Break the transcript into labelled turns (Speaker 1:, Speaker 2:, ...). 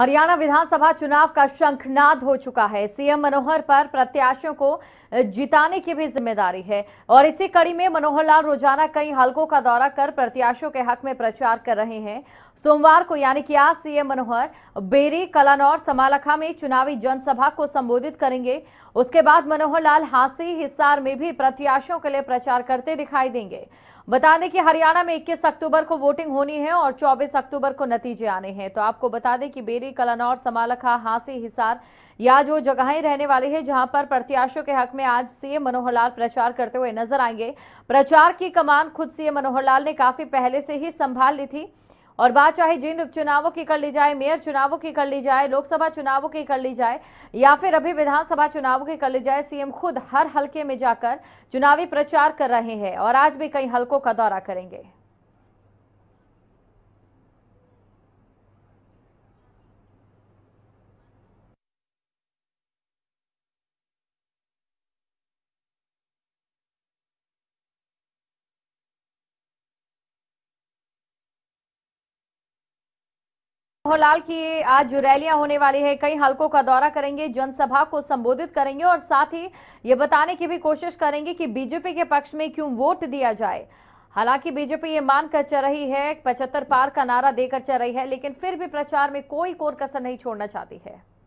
Speaker 1: हरियाणा विधानसभा चुनाव का शंखनाद हो चुका है सीएम मनोहर पर प्रत्याशियों को जिताने की भी जिम्मेदारी है और इसी कड़ी में मनोहर लाल रोजाना कई हलकों का दौरा कर प्रत्याशियों के हक में प्रचार कर रहे हैं सोमवार को यानी कि आज सीएम मनोहर बेरी कलानौर समालखा में चुनावी जनसभा को संबोधित करेंगे उसके बाद मनोहर लाल हासी हिसार में भी प्रत्याशियों के लिए प्रचार करते दिखाई देंगे बता दें कि हरियाणा में 21 अक्टूबर को वोटिंग होनी है और 24 अक्टूबर को नतीजे आने हैं तो आपको बता दें कि बेरी कलनौर समालखा हांसी हिसार या जो जगहें रहने वाली है जहां पर प्रत्याशियों के हक में आज सीएम मनोहर लाल प्रचार करते हुए नजर आएंगे प्रचार की कमान खुद सीएम मनोहर लाल ने काफी पहले से ही संभाल ली थी और बात चाहे जींद उपचुनावों की कर ली जाए मेयर चुनावों की कर ली जाए लोकसभा चुनावों की कर ली जाए या फिर अभी विधानसभा चुनावों की कर ली जाए सीएम खुद हर हल्के में जाकर चुनावी प्रचार कर रहे हैं और आज भी कई हल्कों का दौरा करेंगे भोलाल की आज रैलियां होने वाली है कई हलकों का दौरा करेंगे जनसभा को संबोधित करेंगे और साथ ही ये बताने की भी कोशिश करेंगे कि बीजेपी के पक्ष में क्यों वोट दिया जाए हालांकि बीजेपी ये मानकर चल रही है पचहत्तर पार का नारा देकर चल रही है लेकिन फिर भी प्रचार में कोई कोर कसर नहीं छोड़ना चाहती है